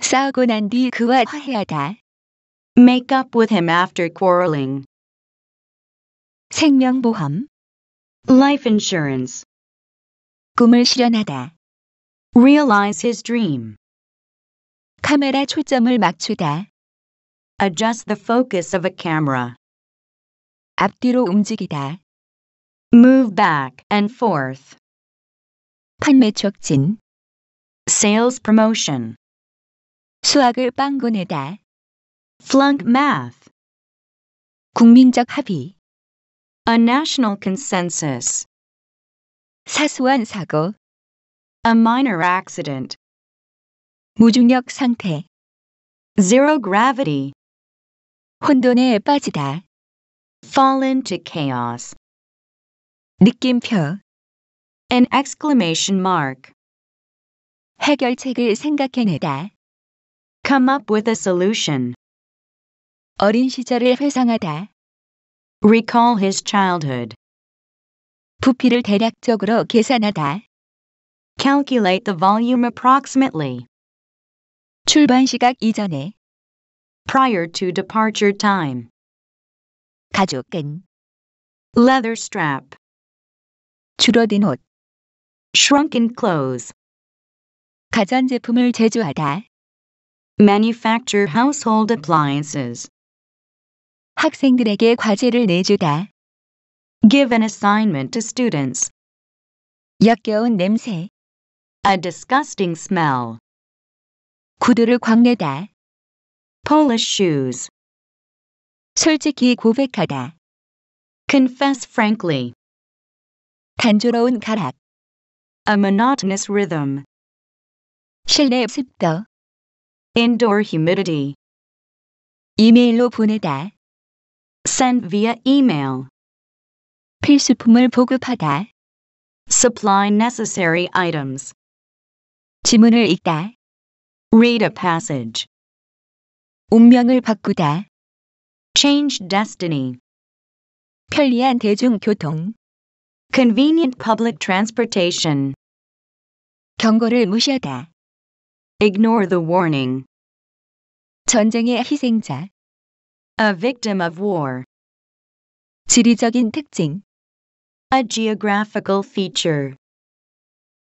싸우고 난 뒤 그와 화해하다. Make up with him after quarreling. 생명보험. Life insurance. 꿈을 실현하다. Realize his dream. 카메라 초점을 맞추다. Adjust the focus of a camera. 앞뒤로 움직이다. Move back and forth. 판매 촉진. Sales promotion. 수학을 빵꾸내다. flunk math. 국민적 합의. a national consensus. 사소한 사고. a minor accident. 무중력 상태. zero gravity. 혼돈에 빠지다. fall into chaos. 느낌표. an exclamation mark. 해결책을 생각해내다. Come up with a solution. 어린 시절을 회상하다. Recall his childhood. 부피를 대략적으로 계산하다. Calculate the volume approximately. 출발 시각 이전에. Prior to departure time. 가죽끈. Leather strap. 줄어든 옷. Shrunken clothes. 가전제품을 제조하다. Manufacture household appliances. 학생들에게 과제를 내주다. Give an assignment to students. 역겨운 냄새. A disgusting smell. 구두를 광내다. Polish shoes. 솔직히 고백하다. Confess frankly. 단조로운 가락. A monotonous rhythm. 실내 습도. indoor humidity 이메일로 보내다 send via email 필수품을 보급하다 supply necessary items 지문을 읽다 read a passage 운명을 바꾸다 change destiny 편리한 대중교통 convenient public transportation 경고를 무시하다 Ignore the warning. 전쟁의 희생자. A victim of war. 지리적인 특징. A geographical feature.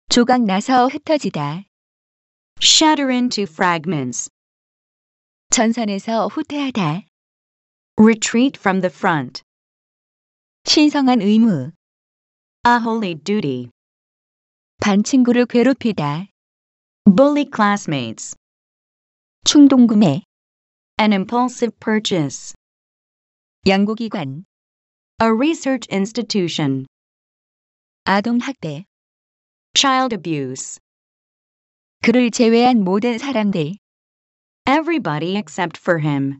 조각 흩어지다. Shatter into fragments. 전선에서 후퇴하다. Retreat from the front. 신성한 의무. A holy duty. 반친구를 괴롭히다 bully classmates, 충동구매, an impulsive purchase, 연구기관, a research institution, 아동학대, child abuse, 그를 제외한 모든 사람들, everybody except for him,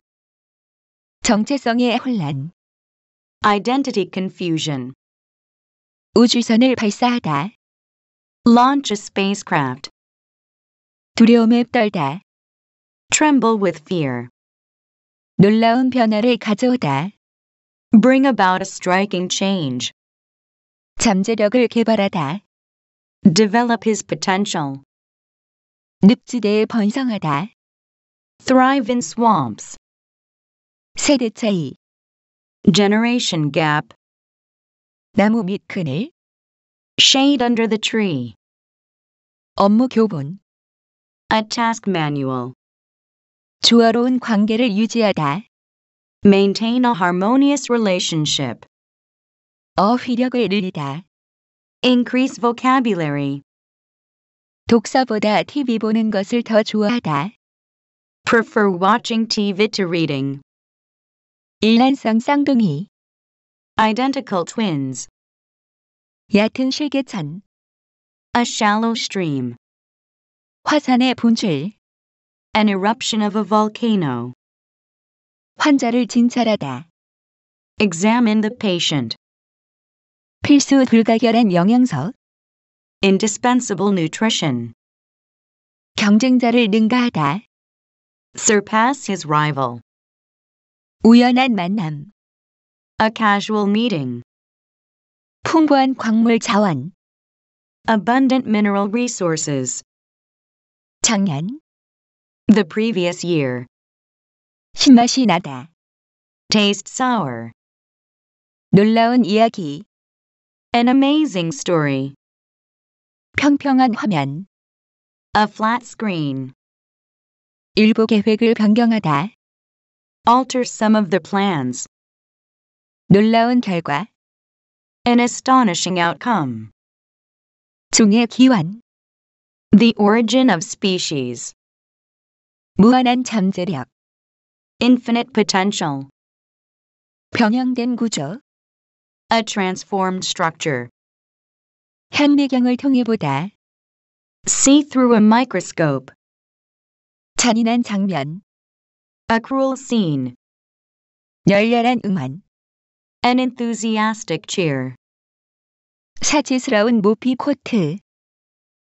정체성의 혼란, identity confusion, 우주선을 발사하다, launch a spacecraft, 두려움에 떨다. tremble with fear. 놀라운 변화를 가져오다. bring about a striking change. 잠재력을 개발하다. develop his potential. 늪지대에 번성하다. thrive in swamps. 세대 차이. generation gap. 나무 밑 그늘. shade under the tree. 업무 교본. A task manual. 조화로운 관계를 유지하다. Maintain a harmonious relationship. 어휘력을 늘리다. Increase vocabulary. 독서보다 TV 보는 것을 더 좋아하다. Prefer watching TV to reading. 일란성 쌍둥이. Identical twins. 얕은 실개천. A shallow stream. 화산의 분출 An eruption of a volcano 환자를 진찰하다 Examine the patient 필수 불가결한 영양소 Indispensable nutrition 경쟁자를 능가하다 Surpass his rival 우연한 만남 A casual meeting 풍부한 광물 자원 Abundant mineral resources 작년 The previous year. 신맛이 나다. Taste sour. 놀라운 이야기. An amazing story. 평평한 화면. A flat screen. 일부 계획을 변경하다. Alter some of the plans. 놀라운 결과. An astonishing outcome. 종의 기원. The origin of species. 무한한 잠재력. Infinite potential. 변형된 구조. A transformed structure. 현미경을 통해 보다. See through a microscope. 잔인한 장면. A cruel scene. 열렬한 응원. An enthusiastic cheer. 사치스러운 모피 코트.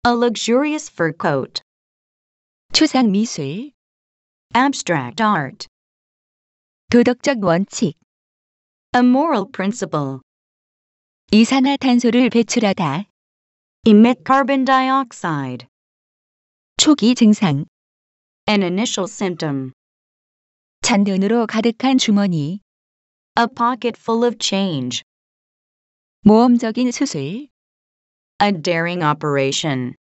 A luxurious fur coat. 추상 미술. Abstract art. 도덕적 원칙. A moral principle. 이산화탄소를 배출하다. Emit carbon dioxide. 초기 증상. An initial symptom. 잔돈으로 가득한 주머니. A pocket full of change. 모험적인 수술 a daring operation.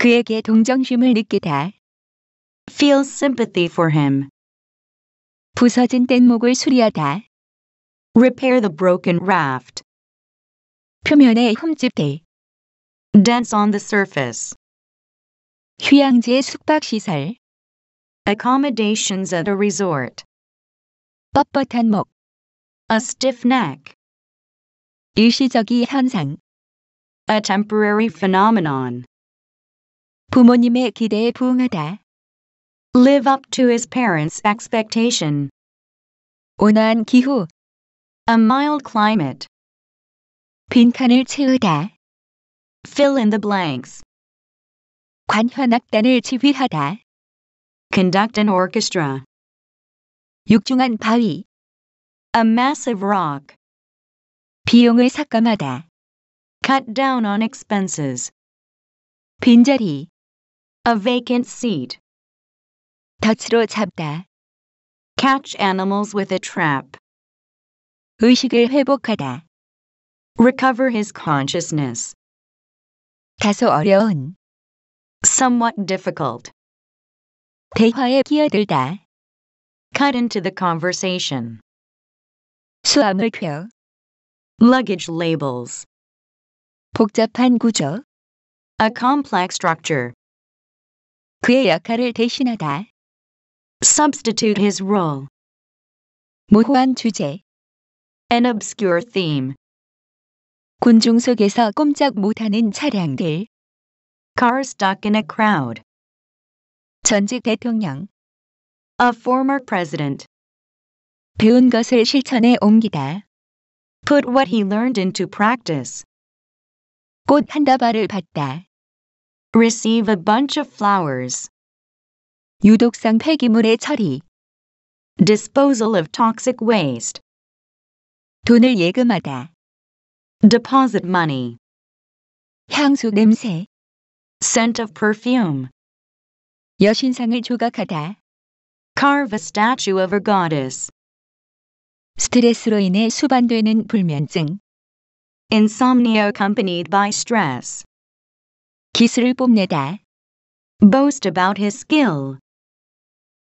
그에게 동정심을 느끼다. Feel sympathy for him. 부서진 뗏목을 수리하다. Repair the broken raft. 표면에 흠집대. Dents on the surface. 휴양지의 숙박시설. Accommodations at a resort. 뻣뻣한 목. A stiff neck. 일시적인 현상 a temporary phenomenon. 부모님의 기대에 부응하다. live up to his parents' expectation. 온화한 기후. a mild climate. 빈칸을 채우다. fill in the blanks. 관현악단을 지휘하다. conduct an orchestra. 육중한 바위. a massive rock. 비용을 삭감하다. Cut down on expenses. 빈자리. A vacant seat. 덫으로 잡다. Catch animals with a trap. 의식을 회복하다. Recover his consciousness. 다소 어려운. Somewhat difficult. 대화에 끼어들다. Cut into the conversation. 수하물표. Luggage labels. 복잡한 구조. A complex structure. 그의 역할을 대신하다. Substitute his role. 모호한 주제. An obscure theme. 군중 속에서 꼼짝 못하는 차량들. Car stuck in a crowd. 전직 대통령. A former president. 배운 것을 실천에 옮기다. Put what he learned into practice. 꽃한 다발을 받다. Receive a bunch of flowers. 유독성 폐기물의 처리. Disposal of toxic waste. 돈을 예금하다. Deposit money. 향수 냄새. Scent of perfume. 여신상을 조각하다. Carve a statue of a goddess. 스트레스로 인해 수반되는 불면증. Insomnia accompanied by stress. 기술을 뽐내다. Boast about his skill.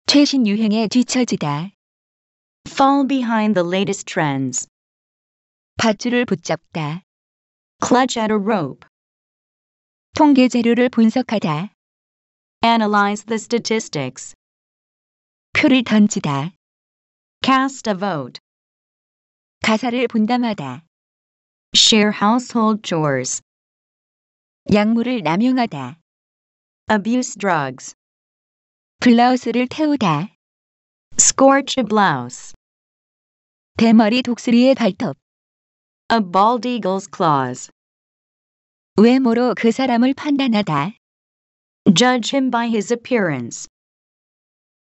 최신 유행에 뒤처지다. Fall behind the latest trends. 밧줄을 붙잡다. Clutch at a rope. 통계 자료를 분석하다. Analyze the statistics. 표를 던지다. Cast a vote. 가사를 분담하다 share household chores. 약물을 남용하다. abuse drugs. 블라우스를 태우다. scorch a blouse. 대머리 독수리의 발톱. a bald eagle's claws. 외모로 그 사람을 판단하다. judge him by his appearance.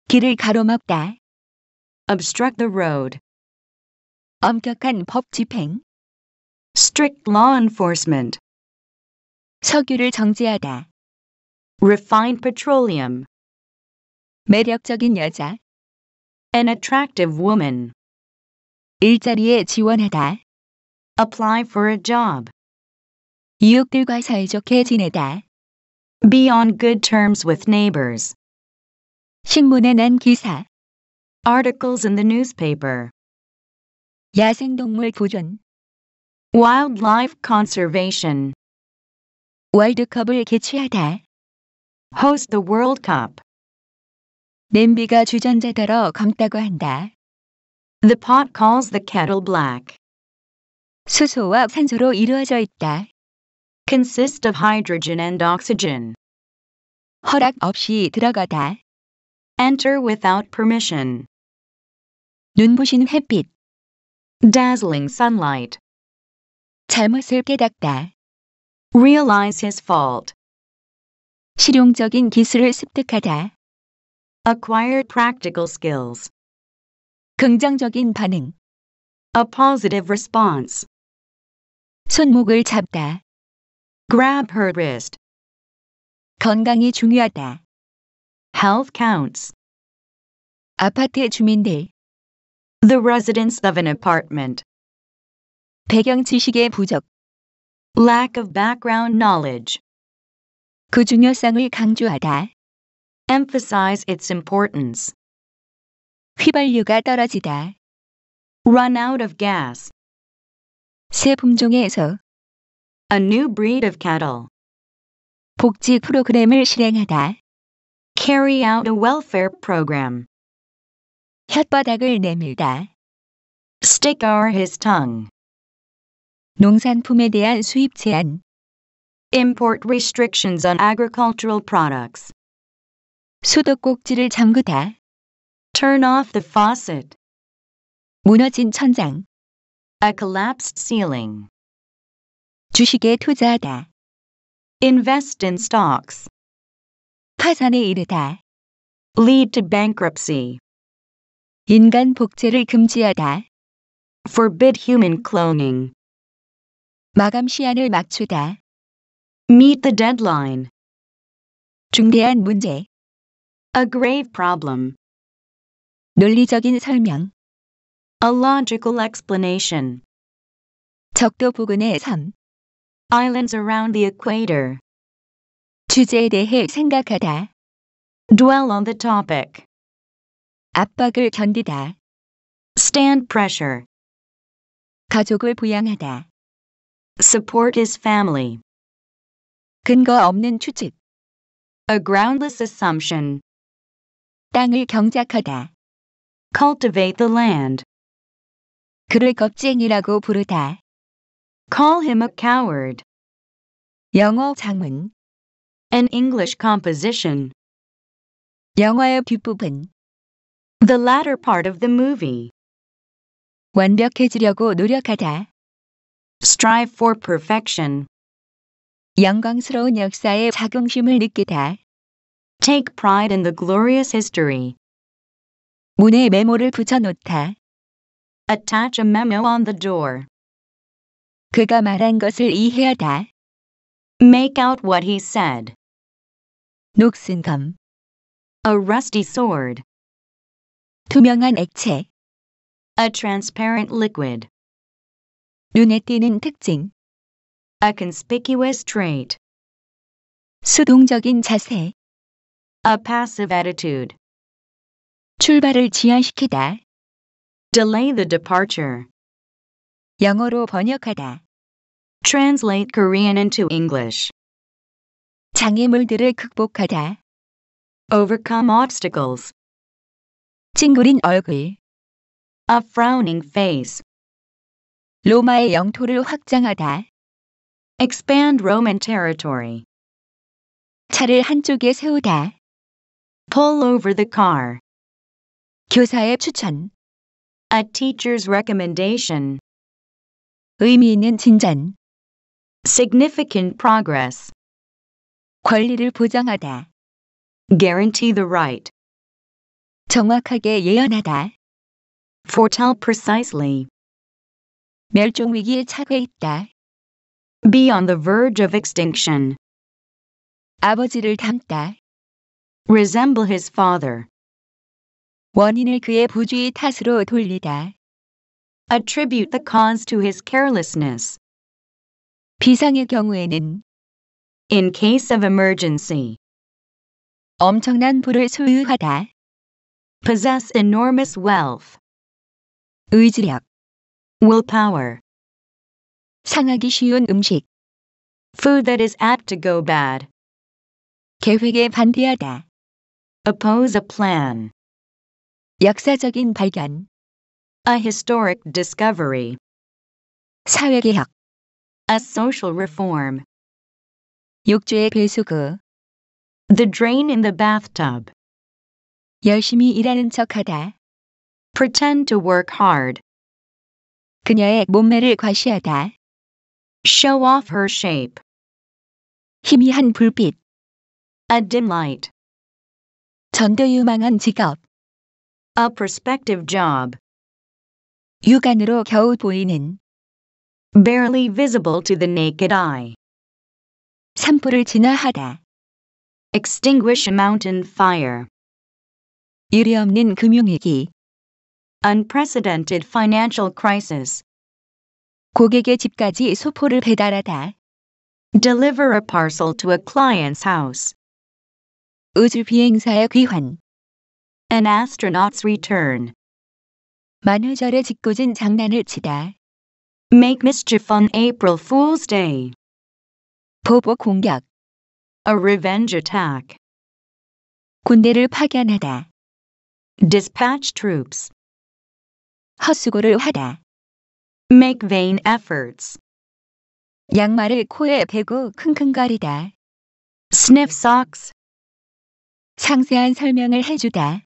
길을 가로막다. obstruct the road. 엄격한 법 집행 strict law enforcement 석유를 정지하다 refined petroleum 매력적인 여자 an attractive woman 일자리에 지원하다 apply for a job 이웃들과 사이좋게 지내다 be on good terms with neighbors 신문에 낸 기사 articles in the newspaper 야생동물 보존 Wildlife conservation. 월드컵을 개최하다. Host the World Cup. 냄비가 검다고 한다. The pot calls the kettle black. 수소와 산소로 이루어져 있다. Consist of hydrogen and oxygen. 허락 없이 들어가다. Enter without permission. 눈부신 햇빛. Dazzling sunlight. 잘못을 깨닫다. realize his fault. 실용적인 기술을 습득하다. acquire practical skills. 긍정적인 반응. a positive response. 손목을 잡다. grab her wrist. 건강이 중요하다. health counts. 아파트 주민들. the residents of an apartment. 배경 지식의 부족 lack of background knowledge 그 중요성을 강조하다 emphasize its importance 휘발유가 떨어지다 run out of gas 새 품종에서 a new breed of cattle 복지 프로그램을 실행하다 carry out a welfare program 혓바닥을 내밀다 stick out his tongue 농산품에 대한 수입 제한 Import restrictions on agricultural products. 수도꼭지를 잠그다. Turn off the faucet. 무너진 천장. A collapsed ceiling. 주식에 투자하다. Invest in stocks. 파산에 이르다. Lead to bankruptcy. 인간 복제를 금지하다. Forbid human cloning. 마감 시한을 맞추다. Meet the deadline. 중대한 문제. A grave problem. 논리적인 설명. A logical explanation. 적도 부근의 삶. Islands around the equator. 주제에 대해 생각하다. Dwell on the topic. 압박을 견디다. Stand pressure. 가족을 부양하다. support his family. 근거 없는 추측. A groundless assumption. 땅을 경작하다. Cultivate the land. 그를 겁쟁이라고 부르다. Call him a coward. 영어 장문. An English composition. 영화의 뒷부분. The latter part of the movie. 완벽해지려고 노력하다 strive for perfection. 영광스러운 역사에 자긍심을 느끼다. Take pride in the glorious history. 문에 메모를 붙여놓다. Attach a memo on the door. 그가 말한 것을 이해하다. Make out what he said. 녹슨 검. A rusty sword. 투명한 액체. A transparent liquid. 눈에 띄는 특징. A conspicuous trait. 수동적인 자세. A passive attitude. 출발을 지연시키다. Delay the departure. 영어로 번역하다. Translate Korean into English. 장애물들을 극복하다. Overcome obstacles. 친구린 얼굴. A frowning face. 로마의 영토를 확장하다. expand Roman territory. 차를 한쪽에 세우다. pull over the car. 교사의 추천. a teacher's recommendation. 의미 있는 진전. significant progress. 권리를 보장하다. guarantee the right. 정확하게 예언하다. foretell precisely. 멸종 위기에 처해 있다. be on the verge of extinction. 아버지를 닮다. resemble his father. 원인을 그의 부주의 탓으로 돌리다. attribute the cause to his carelessness. 비상의 경우에는 in case of emergency. 엄청난 부를 소유하다. possess enormous wealth. 의지력 willpower. 상하기 쉬운 음식. Food that is apt to go bad. 계획에 반대하다. Oppose a plan. 역사적인 발견. A historic discovery. 사회 개혁. A social reform. 욕조의 배수구. The drain in the bathtub. 열심히 일하는 척하다. Pretend to work hard. 그녀의 몸매를 과시하다. Show off her shape. 희미한 불빛. A dim light. 전도유망한 직업. A prospective job. 육안으로 겨우 보이는. Barely visible to the naked eye. 산불을 진화하다. Extinguish a mountain fire. 유례없는 금융위기. unprecedented financial crisis. 고객의 집까지 소포를 배달하다. Deliver a parcel to a client's house. 우주 비행사의 귀환. An astronaut's return. 만우절에 짓궂은 장난을 치다. Make mischief on April Fool's Day. 보복 공격. A revenge attack. 군대를 파견하다. Dispatch troops. 헛수고를 하다. make vain efforts. 양말을 코에 베고 킁킁거리다. sniff socks. 상세한 설명을 해주다.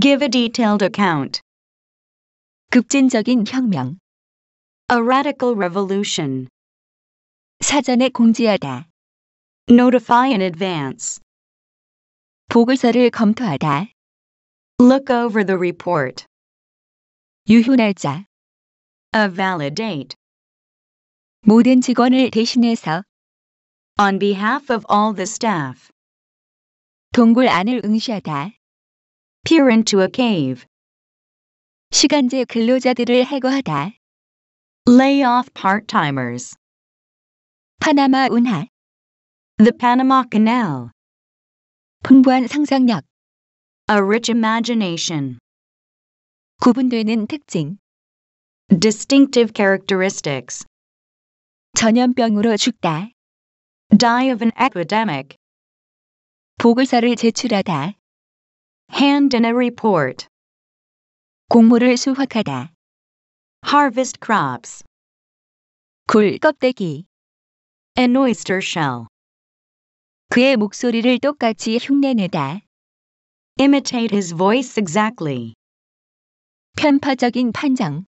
give a detailed account. 급진적인 혁명. a radical revolution. 사전에 공지하다. notify in advance. 보고서를 검토하다. look over the report. 유효 날짜 A valid date 모든 직원을 대신해서 On behalf of all the staff 동굴 안을 응시하다 Peer into a cave 시간제 근로자들을 해고하다 Lay off part-timers 파나마 운하 The Panama Canal 풍부한 상상력 A rich imagination 구분되는 특징 distinctive characteristics 전염병으로 죽다 die of an epidemic 보고서를 제출하다 hand in a report 곡물을 수확하다 harvest crops 굴 껍데기 an oyster shell 그의 목소리를 똑같이 흉내내다 imitate his voice exactly 편파적인 판정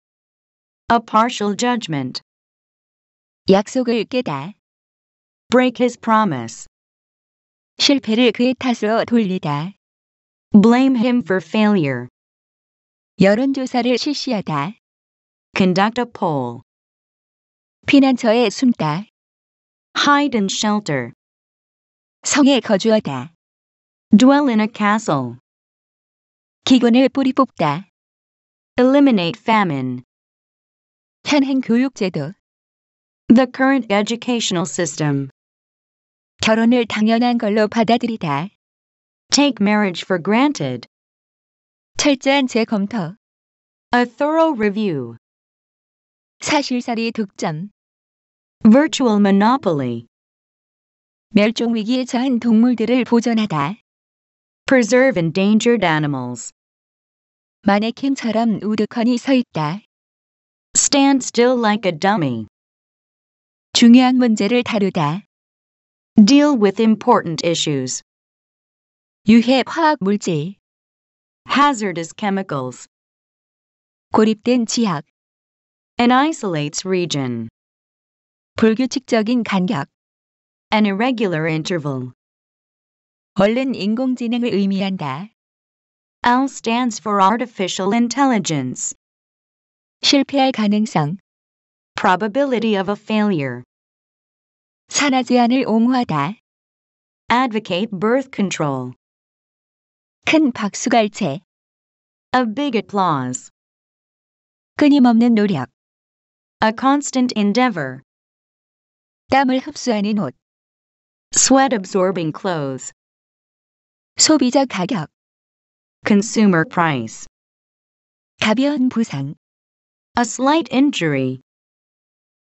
A partial judgment. 약속을 깨다 Break his promise. 실패를 그의 탓으로 돌리다 Blame him for failure. 여론조사를 실시하다 Conduct a poll. 피난처에 숨다 Hide and shelter. 성에 거주하다 Dwell in a castle. 기근을 뿌리 뽑다 Eliminate famine. 현행 The current educational system. 결혼을 당연한 걸로 받아들이다. Take marriage for granted. 철저한 재검토. A thorough review. 독점. Virtual monopoly. 멸종 위기에 처한 동물들을 보존하다. Preserve endangered animals. 마네킹처럼 우두커니 서 있다. Stand still like a dummy. 중요한 문제를 다루다. Deal with important issues. 유해 화학 물질. Hazardous chemicals. 고립된 지역. An isolates region. 불규칙적인 간격. An irregular interval. 얼른 인공지능을 의미한다. L stands for artificial intelligence. 실패할 가능성. Probability of a failure. 산화 제한을 옹호하다. Advocate birth control. 큰 박수갈채. A big applause. 끊임없는 노력. A constant endeavor. 땀을 흡수하는 옷. Sweat absorbing clothes. 소비자 가격. Consumer price. 가벼운 부상. A slight injury.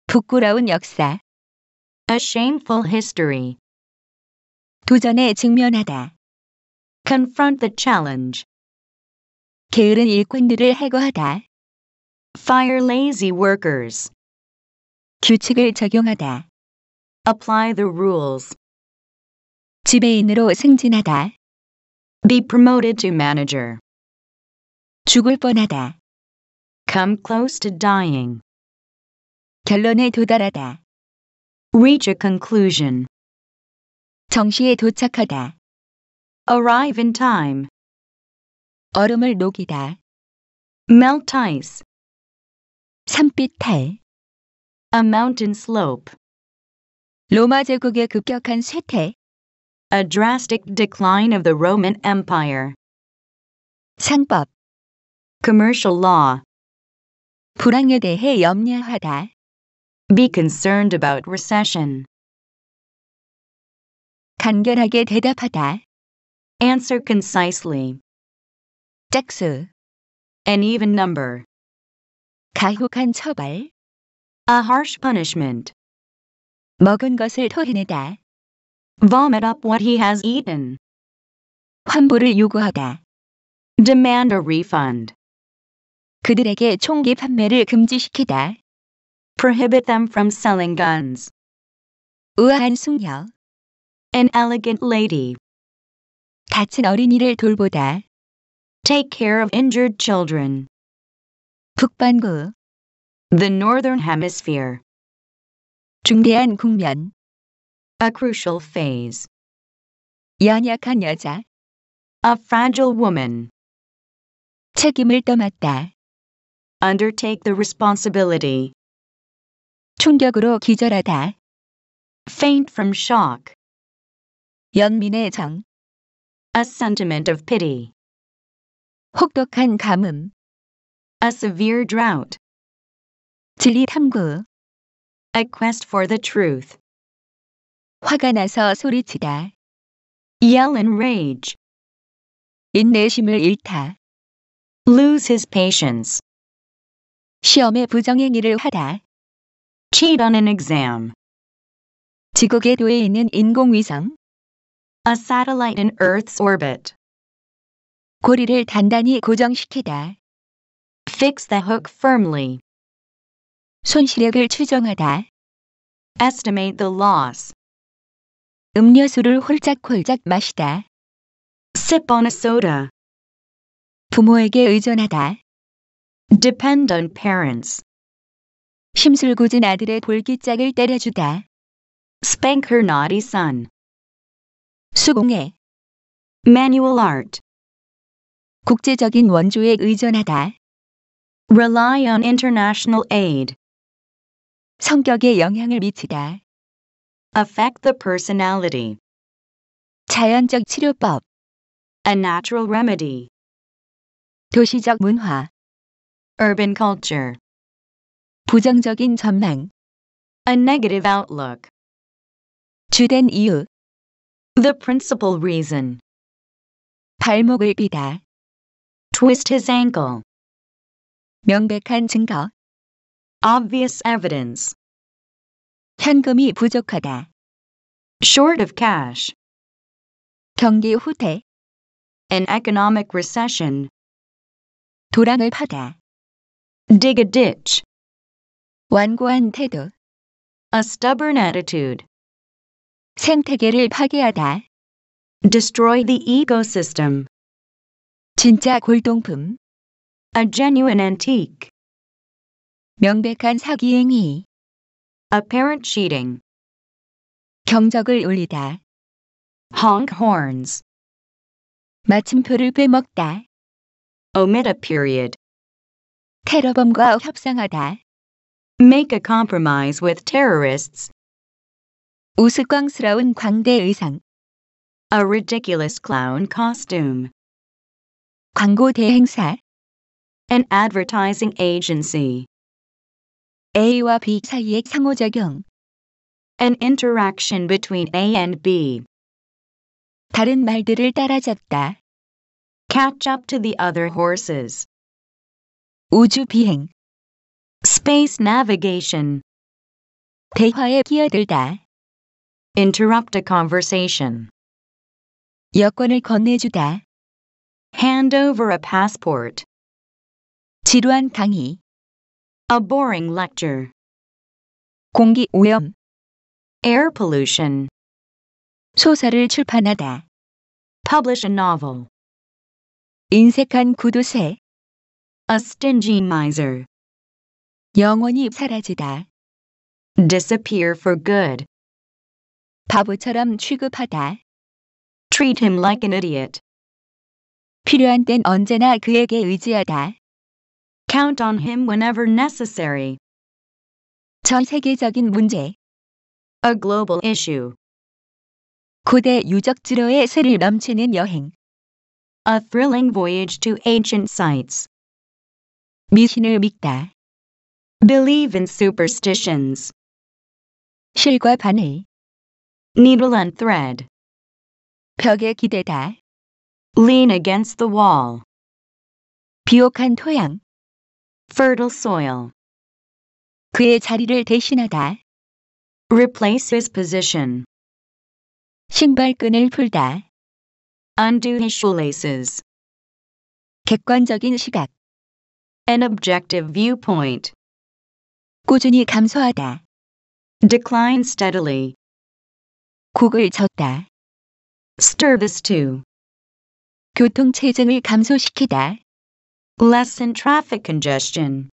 부끄러운 역사. A shameful history. 도전에 직면하다. Confront the challenge. 게으른 일꾼들을 해고하다. Fire lazy workers. 규칙을 적용하다. Apply the rules. 지배인으로 승진하다. Be promoted to manager. 죽을 뻔하다. Come close to dying. 결론에 도달하다. Reach a conclusion. 정시에 도착하다. Arrive in time. 얼음을 녹이다. Melt ice. 산빛 A mountain slope. 로마 제국의 급격한 쇠퇴. A drastic decline of the Roman Empire. 상법 Commercial law. 불황에 대해 염려하다. Be concerned about recession. 간결하게 대답하다. Answer concisely. 짝수 An even number. 가혹한 처벌 A harsh punishment. 먹은 것을 토해내다. Vomit up what he has eaten. 환불을 요구하다. Demand a refund. 그들에게 총기 판매를 금지시키다. Prohibit them from selling guns. 우아한 숙녀. An elegant lady. 다친 어린이를 돌보다. Take care of injured children. 북반구. The Northern Hemisphere. 중대한 국면. A crucial phase. 연약한 여자. A fragile woman. 책임을 떠맡다. Undertake the responsibility. 충격으로 기절하다. Faint from shock. 연민의 정. A sentiment of pity. 혹독한 가뭄. A severe drought. 진리 탐구. A quest for the truth. 화가 나서 소리치다. yell and rage. 인내심을 잃다. lose his patience. 시험에 부정행위를 하다. cheat on an exam. 지구궤 도에 있는 인공위성. a satellite in Earth's orbit. 고리를 단단히 고정시키다. fix the hook firmly. 손실액을 추정하다. estimate the loss. 음료수를 홀짝홀짝 마시다. sip on a soda. 부모에게 의존하다. depend on parents. 심술궂은 아들의 볼기짝을 때려주다. spank her naughty son. 수공예 manual art. 국제적인 원조에 의존하다. rely on international aid. 성격에 영향을 미치다. affect the personality. 자연적 치료법 a natural remedy. 도시적 문화 urban culture 부정적인 전망 a negative outlook 주된 이유 the principal reason 발목을 비다 twist his ankle 명백한 증거 obvious evidence 현금이 부족하다. Short of cash. 경기 후퇴. An economic recession. 도랑을 파다. Dig a ditch. 완고한 태도. A stubborn attitude. 생태계를 파괴하다. Destroy the ecosystem. 진짜 골동품. A genuine antique. 명백한 사기 행위. apparent cheating. 경적을 울리다. honk horns. 마침표를 빼먹다. omit a period. 테러범과 협상하다. make a compromise with terrorists. 우스꽝스러운 광대 의상. a ridiculous clown costume. 광고 대행사. an advertising agency. A와 B 사이의 상호작용 An interaction between A and B 다른 말들을 따라잡다 Catch up to the other horses 우주 비행 Space navigation 대화에 끼어들다 Interrupt a conversation 여권을 건네주다 Hand over a passport 지루한 강의 A boring lecture. 공기 오염. Air pollution. 소설을 출판하다. Publish a novel. 인색한 구두쇠. A stingy miser. 영원히 사라지다. Disappear for good. 바보처럼 취급하다. Treat him like an idiot. 필요한 땐 언제나 그에게 의지하다. Count on him whenever necessary. 전 세계적인 문제. A global issue. 고대 유적지로의 넘치는 여행. A thrilling voyage to ancient sites. 미신을 믿다. Believe in superstitions. 실과 바늘. Needle and thread. 벽에 기대다. Lean against the wall. 비옥한 토양 fertile soil. 그의 자리를 대신하다. replace his position. 신발끈을 풀다. undo his shoelaces. 객관적인 시각. an objective viewpoint. 꾸준히 감소하다. decline steadily. 국을 졌다. stir this to. 교통 체증을 감소시키다 lessen traffic congestion.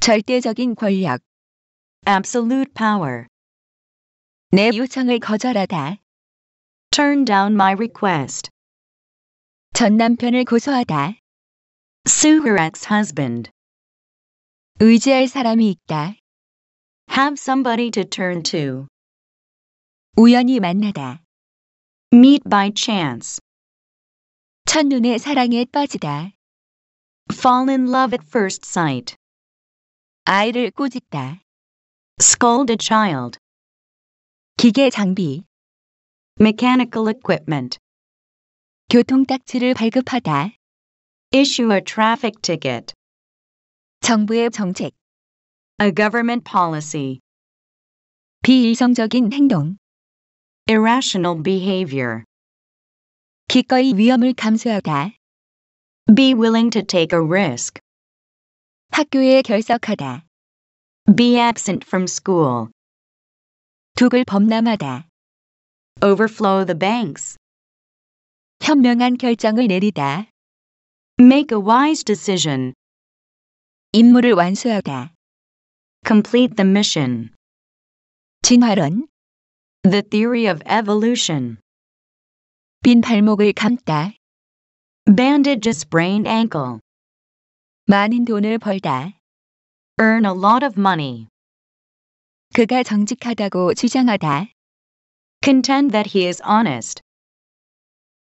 절대적인 권력 absolute power. 내 요청을 거절하다. turn down my request. 전 남편을 고소하다. sue her ex-husband. 의지할 사람이 있다. have somebody to turn to. 우연히 만나다. meet by chance. 첫눈에 사랑에 빠지다 fall in love at first sight. 아이를 꾸짖다. scold a child. 기계 장비. mechanical equipment. 교통 딱지를 발급하다. issue a traffic ticket. 정부의 정책. a government policy. 비일성적인 행동. irrational behavior. 기꺼이 위험을 감수하다. Be willing to take a risk. 학교에 결석하다. Be absent from school. 독을 범람하다. Overflow the banks. 현명한 결정을 내리다. Make a wise decision. 임무를 완수하다. Complete the mission. 진화론. The theory of evolution. 빈 발목을 감다. Bandage a sprained ankle. 많은 돈을 벌다. Earn a lot of money. 그가 정직하다고 주장하다. Contend that he is honest.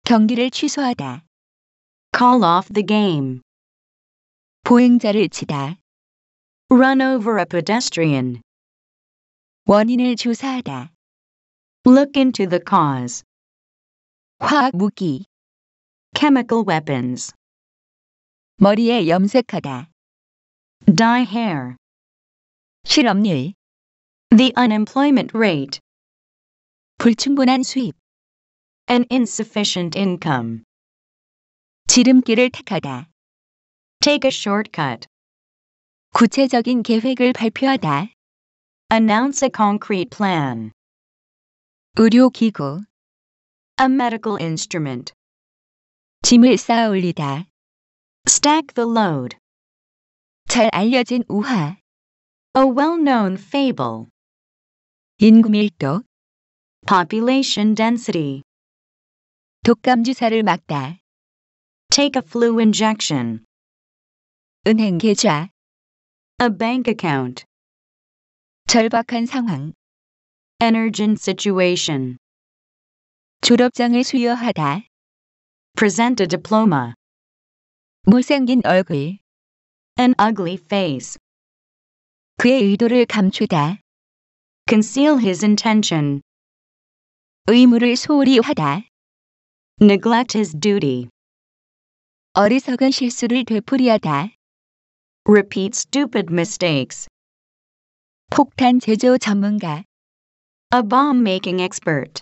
경기를 취소하다. Call off the game. 보행자를 치다. Run over a pedestrian. 원인을 조사하다. Look into the cause. 화학 무기. Chemical weapons. 머리에 염색하다. Dye hair. 실업률. The unemployment rate. 불충분한 수입. An insufficient income. 지름길을 택하다. Take a shortcut. 구체적인 계획을 발표하다. Announce a concrete plan. 의료기구. A medical instrument. 짐을 쌓아 올리다. stack the load. 잘 알려진 우화. a well-known fable. 인구 밀도. population density. 독감 주사를 막다. take a flu injection. 은행 계좌. a bank account. 절박한 상황. Energy situation. 졸업장을 수여하다. Present a diploma. 못생긴 얼굴. An ugly face. 그의 의도를 감추다. Conceal his intention. 의무를 소홀히 하다. Neglect his duty. 어리석은 실수를 되풀이하다. Repeat stupid mistakes. 폭탄 제조 전문가. A bomb making expert.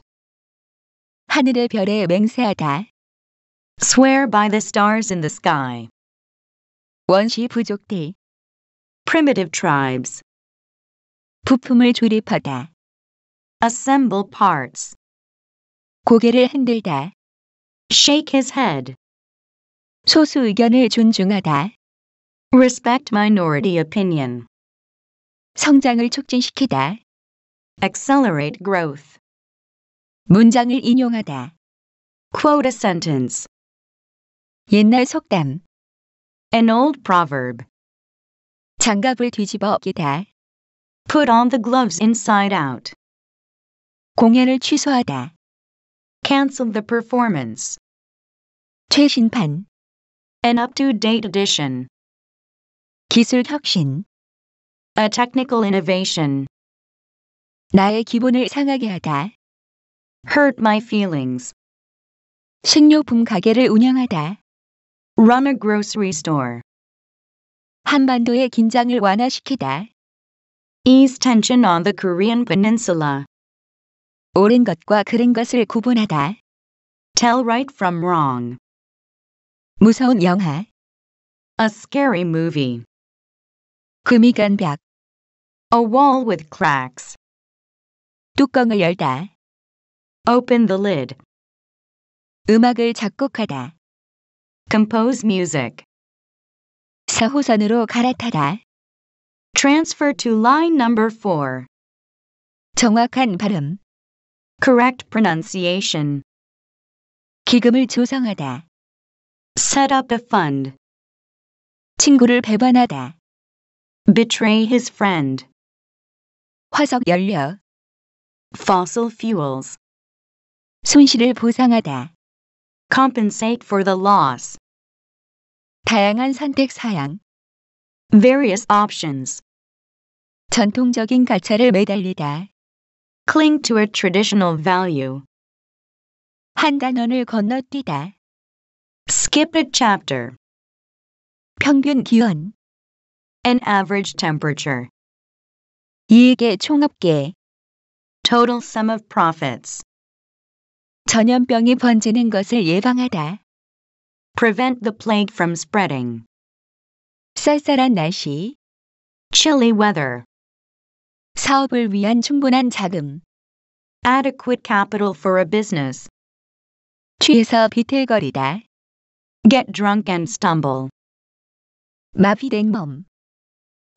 하늘의 별에 맹세하다. Swear by the stars in the sky. 원시 부족들. Primitive tribes. 부품을 조립하다. Assemble parts. 고개를 흔들다. Shake his head. 소수 의견을 존중하다. Respect minority opinion. 성장을 촉진시키다. Accelerate growth. 문장을 인용하다. Quote a sentence. 옛날 속담 An old proverb 장갑을 뒤집어 끼다 Put on the gloves inside out 공연을 취소하다 Cancel the performance 최신판 An up-to-date edition 기술 혁신 A technical innovation 나의 기분을 상하게 하다 Hurt my feelings 식료품 가게를 운영하다 Run a grocery store. 한반도의 긴장을 완화시키다. Ease tension on the Korean peninsula. 옳은 것과 그른 것을 구분하다. Tell right from wrong. 무서운 영화. A scary movie. 금이 간 벽. A wall with cracks. 뚜껑을 열다. Open the lid. 음악을 작곡하다. Compose music. 갈아타다. Transfer to line number 4. 정확한 발음. Correct pronunciation. 기금을 조성하다. Set up a fund. 친구를 배반하다. Betray his friend. 화석 연료. Fossil fuels. 손실을 보상하다. Compensate for the loss. 다양한 선택 사양 various options 전통적인 가치를 매달리다 cling to a traditional value 한 단원을 건너뛰다 skip a chapter 평균 기온 an average temperature 이익의 총합계 total sum of profits 전염병이 번지는 것을 예방하다 prevent the plague from spreading. 쌀쌀한 날씨, chilly weather. 사업을 위한 충분한 자금, adequate capital for a business. 취해서 비틀거리다, get drunk and stumble. 마비된 몸,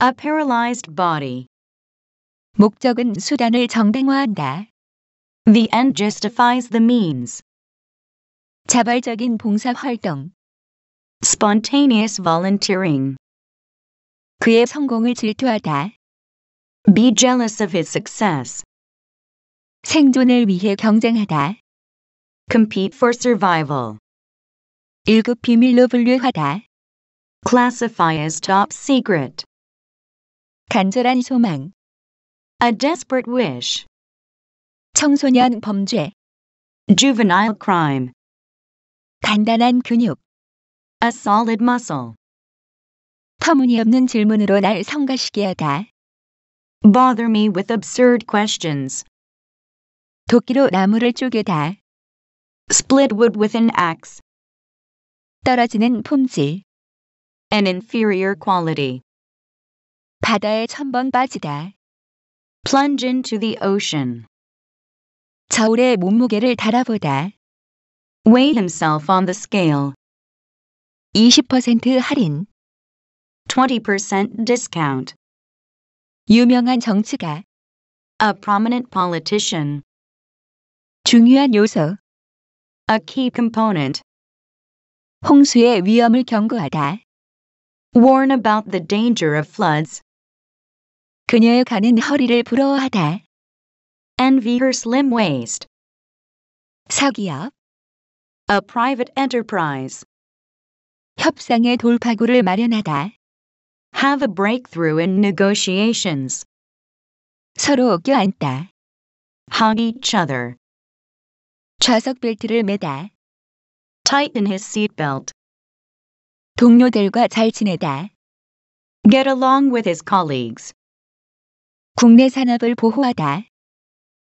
a paralyzed body. 목적은 수단을 정당화한다. The end justifies the means. 자발적인 봉사 활동 spontaneous volunteering 그의 성공을 질투하다 be jealous of his success 생존을 위해 경쟁하다 compete for survival 일급 비밀로 분류하다 classify as top secret 간절한 소망 a desperate wish 청소년 범죄 juvenile crime 단단한 근육. A solid muscle. 터무니없는 질문으로 날 성가시게 하다. Bother me with absurd questions. 도끼로 나무를 쪼개다. Split wood with an axe. 떨어지는 품질. An inferior quality. 바다에 천번 빠지다. Plunge into the ocean. 저울의 몸무게를 달아보다. weigh himself on the scale. 20% 할인 20% discount 유명한 정치가 a prominent politician 중요한 요소 a key component 홍수의 위험을 경고하다 warn about the danger of floods 그녀의 가는 허리를 부러워하다 envy her slim waist 사기업 a private enterprise. 협상의 돌파구를 마련하다. Have a breakthrough in negotiations. 서로 껴안다. Hug each other. 좌석 벨트를 매다. Tighten his seat belt. 동료들과 잘 지내다. Get along with his colleagues. 국내 산업을 보호하다.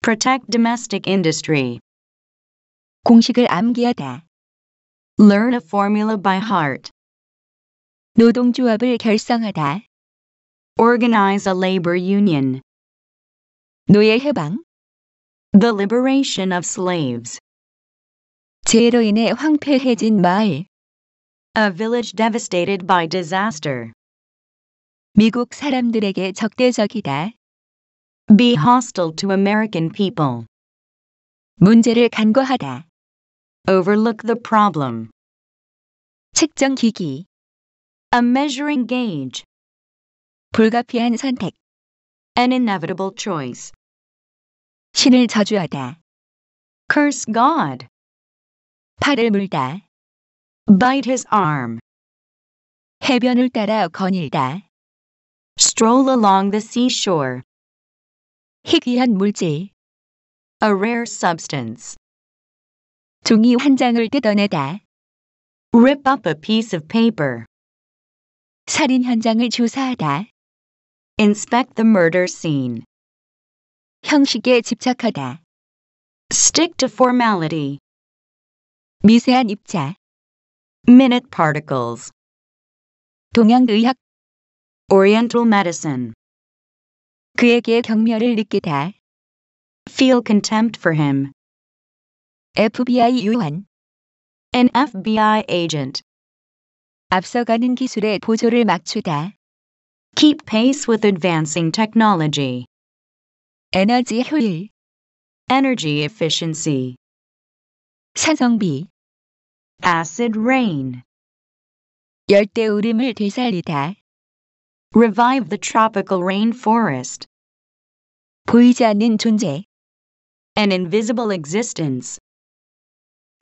Protect domestic industry. 공식을 암기하다. Learn a formula by heart. 노동조합을 결성하다. Organize a labor union. 노예 해방. The liberation of slaves. 재해로 인해 황폐해진 마을. A village devastated by disaster. 미국 사람들에게 적대적이다. Be hostile to American people. 문제를 간과하다. Overlook the problem. 측정기기. A measuring gauge. 불가피한 선택. An inevitable choice. 신을 저주하다. Curse God. 팔을 물다. Bite his arm. 해변을 따라 거닐다. Stroll along the seashore. 희귀한 물질. A rare substance. 종이 한 장을 뜯어내다. Rip up a piece of paper. 살인 현장을 조사하다. Inspect the murder scene. 형식에 집착하다. Stick to formality. 미세한 입자. Minute particles. 동양의학. Oriental medicine. 그에게 경멸을 느끼다. Feel contempt for him. FBI 요원 An FBI agent. 앞서가는 기술의 보조를 맞추다. Keep pace with advancing technology. 에너지 효율. Energy efficiency. 산성비. Acid rain. 열대우림을 되살리다. Revive the tropical rainforest. 보이지 않는 존재. An invisible existence.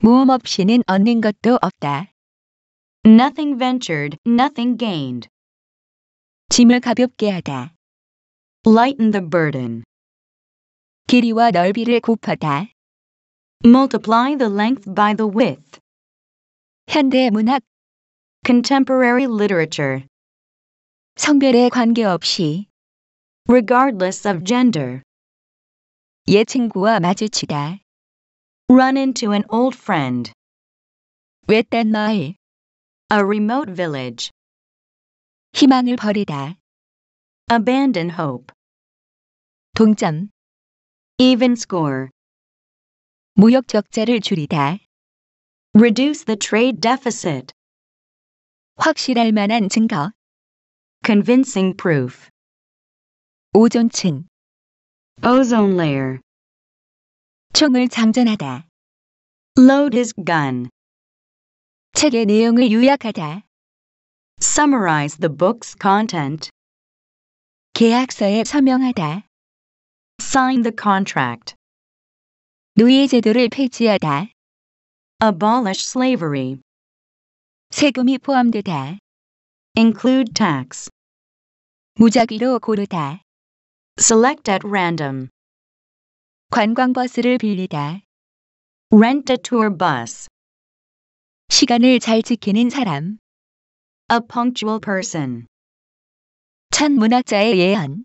모험 없이는 얻는 것도 없다. Nothing ventured, nothing gained. 짐을 가볍게 하다. Lighten the burden. 길이와 넓이를 곱하다. Multiply the length by the width. 현대 문학 Contemporary literature 성별에 관계없이 Regardless of gender 옛 친구와 마주치다. Run into an old friend. 외딴마을. A remote village. 희망을 버리다. Abandon hope. 동점. Even score. 무역 적자를 줄이다. Reduce the trade deficit. 확실할 만한 증거. Convincing proof. 오존층. Ozone layer. 총을 장전하다. Load his gun. 책의 내용을 요약하다. Summarize the book's content. 계약서에 서명하다. Sign the contract. 노예 제도를 폐지하다. Abolish slavery. 세금이 포함되다. Include tax. 무작위로 고르다. Select at random. 관광버스를 빌리다. Rent a tour bus. 시간을 잘 지키는 사람. A punctual person. 천문학자의 예언.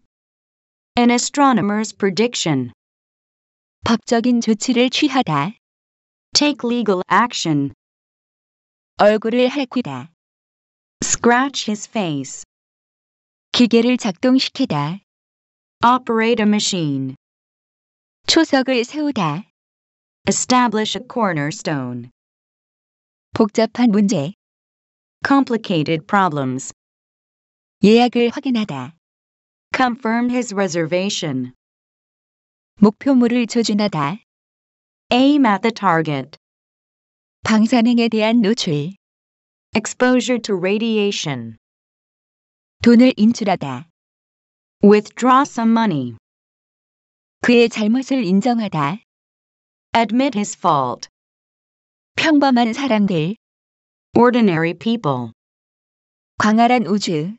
An astronomer's prediction. 법적인 조치를 취하다. Take legal action. 얼굴을 핥히다. Scratch his face. 기계를 작동시키다. Operate a machine. 초석을 세우다. Establish a cornerstone. 복잡한 문제. Complicated problems. 예약을 확인하다. Confirm his reservation. 목표물을 조준하다. Aim at the target. 방사능에 대한 노출. Exposure to radiation. 돈을 인출하다. Withdraw some money. 그의 잘못을 인정하다. Admit his fault. 평범한 사람들. Ordinary people. 광활한 우주.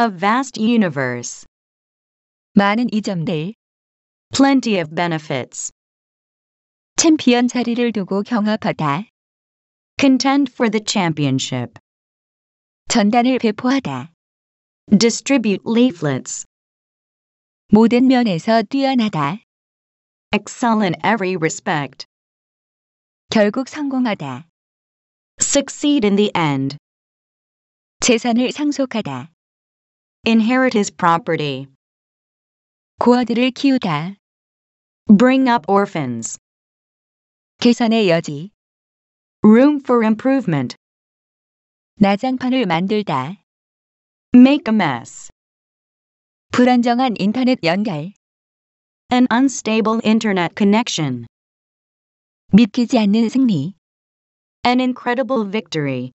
A vast universe. 많은 이점들. Plenty of benefits. 챔피언 자리를 두고 경합하다. Contend for the championship. 전단을 배포하다. Distribute leaflets. 모든 면에서 뛰어나다. Excel in every respect. 결국 성공하다. Succeed in the end. 재산을 상속하다. Inherit his property. 고아들을 키우다. Bring up orphans. 개선의 여지. Room for improvement. 나장판을 만들다. Make a mess. 불안정한 인터넷 연결. An unstable internet connection. 믿기지 않는 승리. An incredible victory.